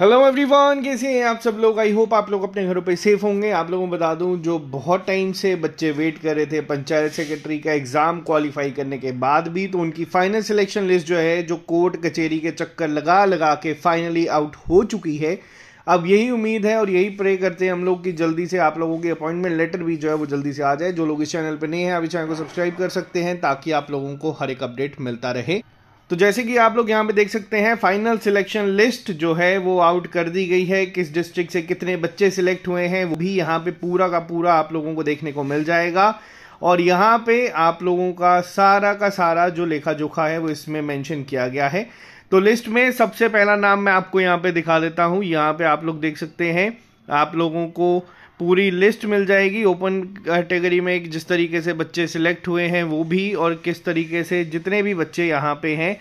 hello everyone कैसे हैं आप सब लोग आई होप आप लोग अपने घरों पे सेफ होंगे आप लोगों को बता दूं जो बहुत टाइम से बच्चे वेट कर रहे थे पंचायत सेक्रेटरी का एग्ज़ाम क्वालिफाई करने के बाद भी तो उनकी फाइनल सिलेक्शन लिस्ट जो है जो कोर्ट कचेरी के चक्कर लगा लगा के फाइनली आउट हो चुकी है अब यही उम्मीद है और यही प्रे करते हैं हम लोग कि जल्दी से आप लोगों की अपॉइंटमेंट लेटर भी जो है वो जल्दी से आ जाए जो लोग इस चैनल पर नहीं है आप इस चैनल को सब्सक्राइब कर सकते हैं ताकि आप लोगों को हर एक अपडेट मिलता रहे तो जैसे कि आप लोग यहाँ पे देख सकते हैं फाइनल सिलेक्शन लिस्ट जो है वो आउट कर दी गई है किस डिस्ट्रिक्ट से कितने बच्चे सिलेक्ट हुए हैं वो भी यहाँ पे पूरा का पूरा आप लोगों को देखने को मिल जाएगा और यहाँ पे आप लोगों का सारा का सारा जो लेखा जोखा है वो इसमें मेंशन किया गया है तो लिस्ट में सबसे पहला नाम मैं आपको यहाँ पे दिखा देता हूँ यहाँ पे आप लोग देख सकते हैं आप लोगों को पूरी लिस्ट मिल जाएगी ओपन कैटेगरी में जिस तरीके से बच्चे सिलेक्ट हुए हैं वो भी और किस तरीके से जितने भी बच्चे यहाँ पे हैं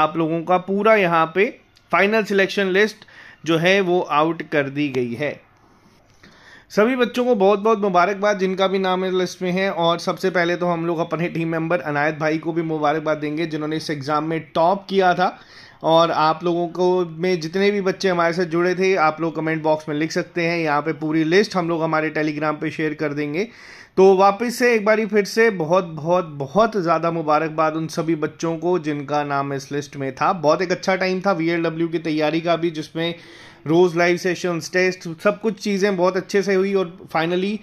आप लोगों का पूरा यहाँ पे फाइनल सिलेक्शन लिस्ट जो है वो आउट कर दी गई है सभी बच्चों को बहुत बहुत मुबारकबाद जिनका भी नाम इस लिस्ट में है और सबसे पहले तो हम लोग अपने टीम मेंबर अनायत भाई को भी मुबारकबाद देंगे जिन्होंने इस एग्ज़ाम में टॉप किया था और आप लोगों को में जितने भी बच्चे हमारे साथ जुड़े थे आप लोग कमेंट बॉक्स में लिख सकते हैं यहाँ पे पूरी लिस्ट हम लोग हमारे टेलीग्राम पे शेयर कर देंगे तो वापस से एक बारी फिर से बहुत बहुत बहुत ज़्यादा मुबारकबाद उन सभी बच्चों को जिनका नाम इस लिस्ट में था बहुत एक अच्छा टाइम था वी की तैयारी का भी जिसमें रोज़ लाइव सेशंस टेस्ट सब कुछ चीज़ें बहुत अच्छे से हुई और फाइनली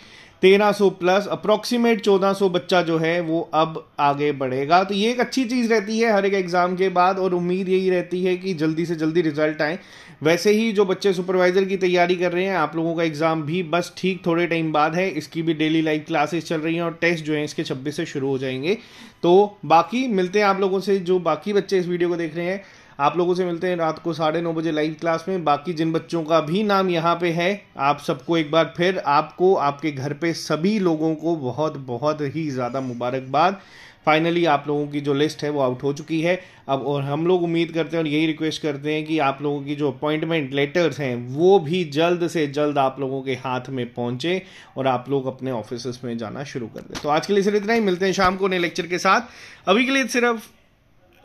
1300 प्लस अप्रोक्सीमेट 1400 बच्चा जो है वो अब आगे बढ़ेगा तो ये एक अच्छी चीज़ रहती है हर एक एग्ज़ाम के बाद और उम्मीद यही रहती है कि जल्दी से जल्दी रिजल्ट आए वैसे ही जो बच्चे सुपरवाइज़र की तैयारी कर रहे हैं आप लोगों का एग्ज़ाम भी बस ठीक थोड़े टाइम बाद है इसकी भी डेली लाइव क्लासेस चल रही हैं और टेस्ट जो है इसके छब्बीस से शुरू हो जाएंगे तो बाकी मिलते हैं आप लोगों से जो बाकी बच्चे इस वीडियो को देख रहे हैं आप लोगों से मिलते हैं रात को साढ़े नौ बजे लाइव क्लास में बाकी जिन बच्चों का भी नाम यहाँ पे है आप सबको एक बार फिर आपको आपके घर पे सभी लोगों को बहुत बहुत ही ज़्यादा मुबारकबाद फाइनली आप लोगों की जो लिस्ट है वो आउट हो चुकी है अब और हम लोग उम्मीद करते हैं और यही रिक्वेस्ट करते हैं कि आप लोगों की जो अपॉइंटमेंट लेटर्स हैं वो भी जल्द से जल्द आप लोगों के हाथ में पहुंचे और आप लोग अपने ऑफिस में जाना शुरू कर दें तो आज के लिए सिर्फ इतना ही मिलते हैं शाम को नए लेक्चर के साथ अभी के लिए सिर्फ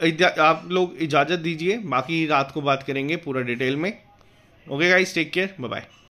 आप लोग इजाज़त दीजिए बाकी रात को बात करेंगे पूरा डिटेल में okay guys take care bye bye